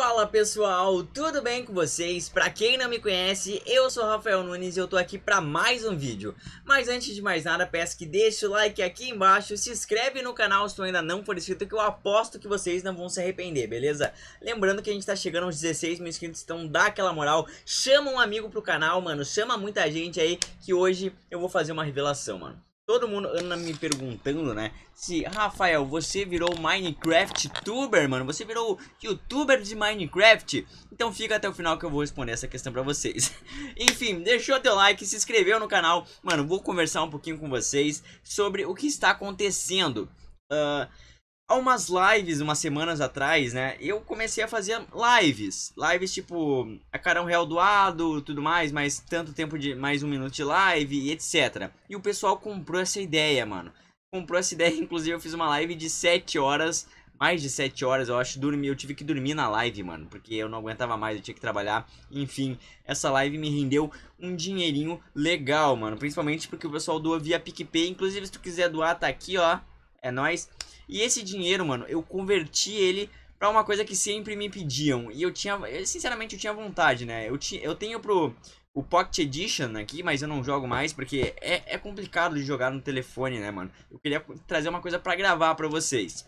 Fala pessoal, tudo bem com vocês? Pra quem não me conhece, eu sou Rafael Nunes e eu tô aqui pra mais um vídeo. Mas antes de mais nada, peço que deixe o like aqui embaixo, se inscreve no canal se tu ainda não for inscrito, que eu aposto que vocês não vão se arrepender, beleza? Lembrando que a gente tá chegando aos 16 mil inscritos, então dá aquela moral, chama um amigo pro canal, mano, chama muita gente aí, que hoje eu vou fazer uma revelação, mano. Todo mundo anda me perguntando, né? Se, Rafael, você virou Minecraft tuber, mano? Você virou youtuber de Minecraft? Então fica até o final que eu vou responder essa questão pra vocês. Enfim, deixou teu like, se inscreveu no canal. Mano, vou conversar um pouquinho com vocês sobre o que está acontecendo. Ahn... Uh há umas lives, umas semanas atrás, né? Eu comecei a fazer lives. Lives tipo, a cara um real doado, tudo mais, mas tanto tempo de mais um minuto de live e etc. E o pessoal comprou essa ideia, mano. Comprou essa ideia, inclusive eu fiz uma live de 7 horas, mais de 7 horas, eu acho, dormi, eu tive que dormir na live, mano, porque eu não aguentava mais, eu tinha que trabalhar. Enfim, essa live me rendeu um dinheirinho legal, mano, principalmente porque o pessoal doa via PicPay. Inclusive, se tu quiser doar, tá aqui, ó. É nós e esse dinheiro, mano, eu converti ele para uma coisa que sempre me pediam. E eu tinha, eu, sinceramente, eu tinha vontade, né? Eu, ti, eu tenho pro o Pocket Edition aqui, mas eu não jogo mais porque é, é complicado de jogar no telefone, né, mano? Eu queria trazer uma coisa para gravar para vocês.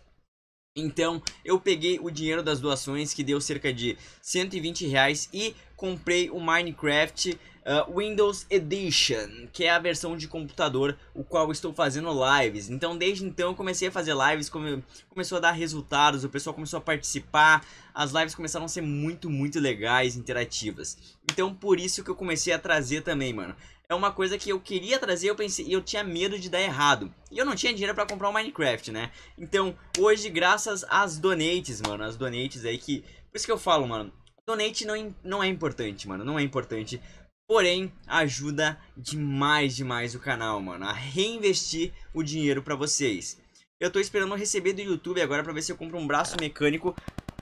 Então eu peguei o dinheiro das doações que deu cerca de 120 reais e comprei o Minecraft uh, Windows Edition, que é a versão de computador o qual estou fazendo lives. Então desde então comecei a fazer lives, come começou a dar resultados, o pessoal começou a participar, as lives começaram a ser muito, muito legais, interativas. Então por isso que eu comecei a trazer também, mano é uma coisa que eu queria trazer, eu pensei, eu tinha medo de dar errado. E eu não tinha dinheiro para comprar o um Minecraft, né? Então, hoje, graças às donates, mano, às donates aí que... Por isso que eu falo, mano, donate não, não é importante, mano, não é importante. Porém, ajuda demais, demais o canal, mano, a reinvestir o dinheiro para vocês. Eu tô esperando receber do YouTube agora pra ver se eu compro um braço mecânico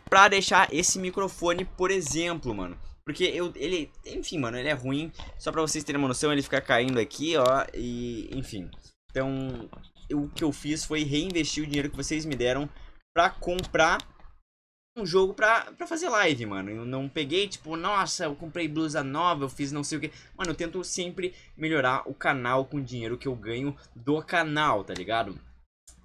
pra deixar esse microfone, por exemplo, mano. Porque eu, ele, enfim, mano, ele é ruim. Só pra vocês terem uma noção, ele fica caindo aqui, ó, e enfim. Então, eu, o que eu fiz foi reinvestir o dinheiro que vocês me deram pra comprar um jogo pra, pra fazer live, mano. Eu não peguei, tipo, nossa, eu comprei blusa nova, eu fiz não sei o que. Mano, eu tento sempre melhorar o canal com o dinheiro que eu ganho do canal, tá ligado?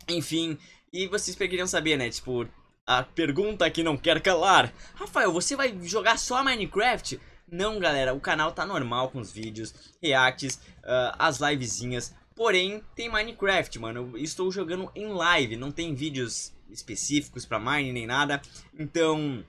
Enfim, e vocês queriam saber, né? Tipo, a pergunta que não quer calar. Rafael, você vai jogar só Minecraft? Não, galera, o canal tá normal com os vídeos, reacts, uh, as livezinhas. Porém, tem Minecraft, mano. Eu estou jogando em live, não tem vídeos específicos pra Mine nem nada. Então,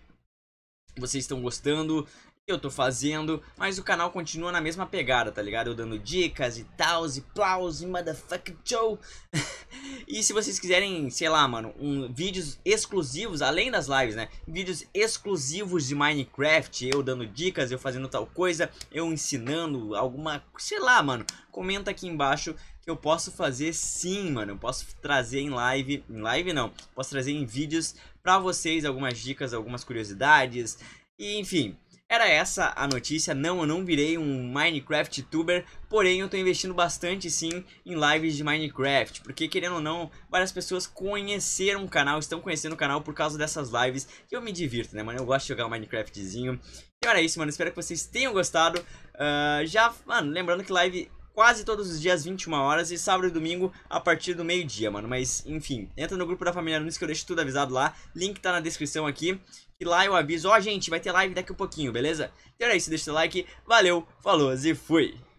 vocês estão gostando eu tô fazendo, mas o canal continua na mesma pegada, tá ligado? Eu dando dicas e tal, e plaus e motherfucking show. e se vocês quiserem, sei lá, mano, um, vídeos exclusivos, além das lives, né? Vídeos exclusivos de Minecraft, eu dando dicas, eu fazendo tal coisa, eu ensinando alguma, sei lá, mano. Comenta aqui embaixo que eu posso fazer sim, mano. Eu posso trazer em live, em live não, posso trazer em vídeos pra vocês algumas dicas, algumas curiosidades, e enfim era essa a notícia, não, eu não virei um Minecraft tuber, porém eu tô investindo bastante sim em lives de Minecraft, porque querendo ou não, várias pessoas conheceram o canal, estão conhecendo o canal por causa dessas lives, que eu me divirto, né mano, eu gosto de jogar Minecraftzinho. Então era isso, mano, espero que vocês tenham gostado, uh, já, mano, lembrando que live quase todos os dias 21 horas e sábado e domingo a partir do meio-dia, mano. Mas enfim, entra no grupo da família Nunes que eu deixo tudo avisado lá. Link tá na descrição aqui. E lá eu aviso, ó, oh, gente, vai ter live daqui a pouquinho, beleza? Então é isso, deixa o like. Valeu, falou e fui.